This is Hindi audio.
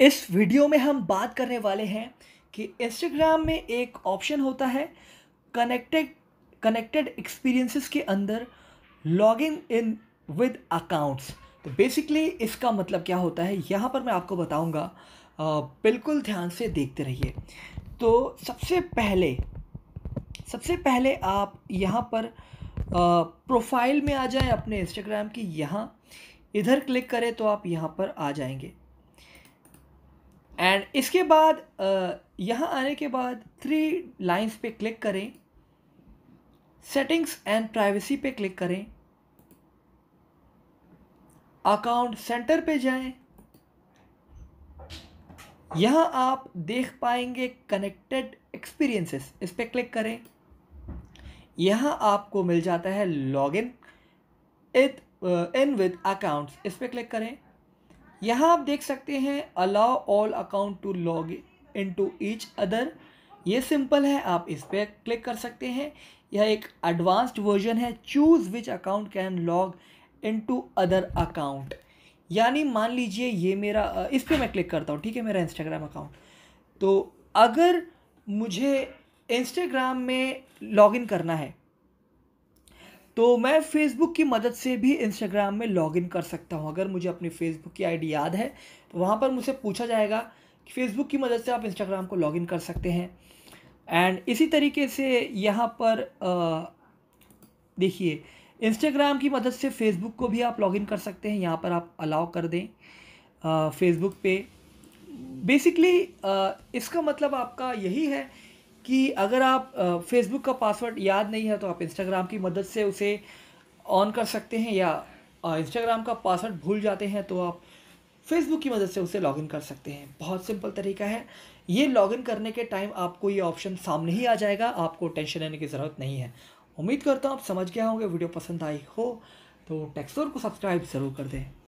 इस वीडियो में हम बात करने वाले हैं कि इंस्टाग्राम में एक ऑप्शन होता है कनेक्टेड कनेक्टेड एक्सपीरियंसेस के अंदर log in in with accounts तो बेसिकली इसका मतलब क्या होता है यहाँ पर मैं आपको बताऊँगा बिल्कुल ध्यान से देखते रहिए तो सबसे पहले सबसे पहले आप यहाँ पर प्रोफाइल में आ जाएं अपने इंस्टाग्राम की यहाँ इधर क्लिक करें तो आप यहाँ पर आ जाएंगे एंड इसके बाद यहाँ आने के बाद थ्री लाइंस पे क्लिक करें सेटिंग्स एंड प्राइवेसी पे क्लिक करें अकाउंट सेंटर पे जाएं यहाँ आप देख पाएंगे कनेक्टेड एक्सपीरियंसेस इस पर क्लिक करें यहाँ आपको मिल जाता है लॉगिन इन विद अकाउंट्स इस पर क्लिक करें यहाँ आप देख सकते हैं allow all account to log in to each other ये सिंपल है आप इस पर क्लिक कर सकते हैं यह एक एडवांस्ड वर्जन है choose which account can log in to other account यानी मान लीजिए ये मेरा इस पर मैं क्लिक करता हूँ ठीक है मेरा इंस्टाग्राम अकाउंट तो अगर मुझे इंस्टाग्राम में इन करना है तो मैं फ़ेसबुक की मदद से भी इंस्टाग्राम में लॉगिन कर सकता हूँ अगर मुझे अपनी फ़ेसबुक की आईडी याद है तो वहाँ पर मुझसे पूछा जाएगा कि फ़ेसबुक की मदद से आप इंस्टाग्राम को लॉगिन कर सकते हैं एंड इसी तरीके से यहाँ पर देखिए इंस्टाग्राम की मदद से फेसबुक को भी आप लॉगिन कर सकते हैं यहाँ पर आप अलाउ कर दें फेसबुक पे बेसिकली इसका मतलब आपका यही है कि अगर आप फेसबुक का पासवर्ड याद नहीं है तो आप इंस्टाग्राम की मदद से उसे ऑन कर सकते हैं या इंस्टाग्राम का पासवर्ड भूल जाते हैं तो आप फेसबुक की मदद से उसे लॉगिन कर सकते हैं बहुत सिंपल तरीका है ये लॉगिन करने के टाइम आपको ये ऑप्शन सामने ही आ जाएगा आपको टेंशन लेने की ज़रूरत नहीं है उम्मीद करता हूँ आप समझ गया होंगे वीडियो पसंद आई हो तो टेक्सोर को सब्सक्राइब ज़रूर कर दें